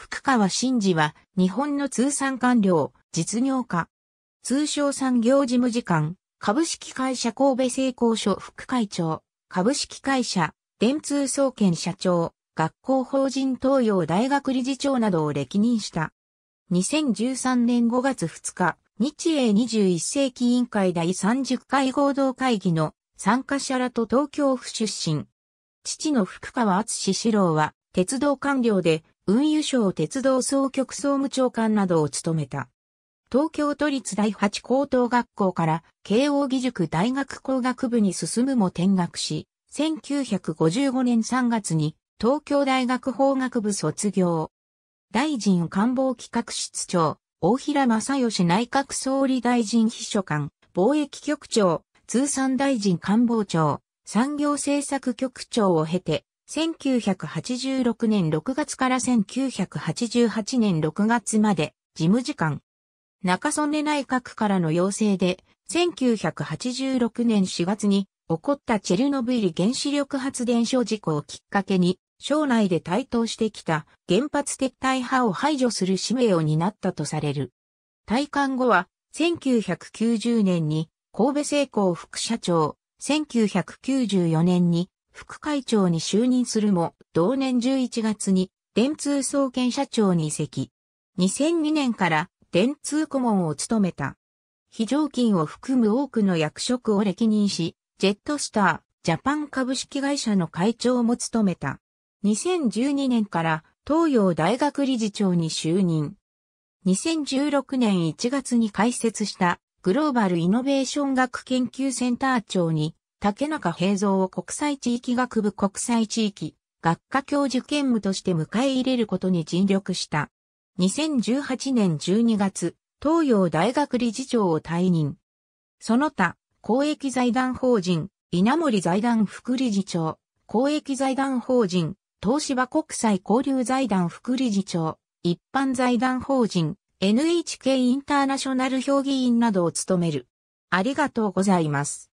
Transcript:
福川真嗣は日本の通産官僚、実業家。通商産業事務次官、株式会社神戸製鋼所副会長、株式会社、電通総研社長、学校法人東洋大学理事長などを歴任した。2013年5月2日、日英21世紀委員会第30回合同会議の参加者らと東京府出身。父の福川厚志郎は鉄道官僚で運輸省鉄道総局総務長官などを務めた。東京都立第八高等学校から慶応義塾大学工学部に進むも転学し、1955年3月に東京大学法学部卒業。大臣官房企画室長、大平正義内閣総理大臣秘書官、貿易局長、通産大臣官房長、産業政策局長を経て、1986年6月から1988年6月まで事務次官。中曽根内閣からの要請で、1986年4月に起こったチェルノブイリ原子力発電所事故をきっかけに、省内で台頭してきた原発撤退派を排除する使命を担ったとされる。退官後は、1990年に神戸成功副社長、1994年に副会長に就任するも、同年11月に電通総研社長に移籍。2002年から電通顧問を務めた。非常勤を含む多くの役職を歴任し、ジェットスター、ジャパン株式会社の会長も務めた。2012年から東洋大学理事長に就任。2016年1月に開設したグローバルイノベーション学研究センター長に竹中平蔵を国際地域学部国際地域学科教授兼務として迎え入れることに尽力した。2018年12月、東洋大学理事長を退任。その他、公益財団法人、稲森財団副理事長、公益財団法人、東芝国際交流財団副理事長、一般財団法人、NHK インターナショナル評議員などを務める。ありがとうございます。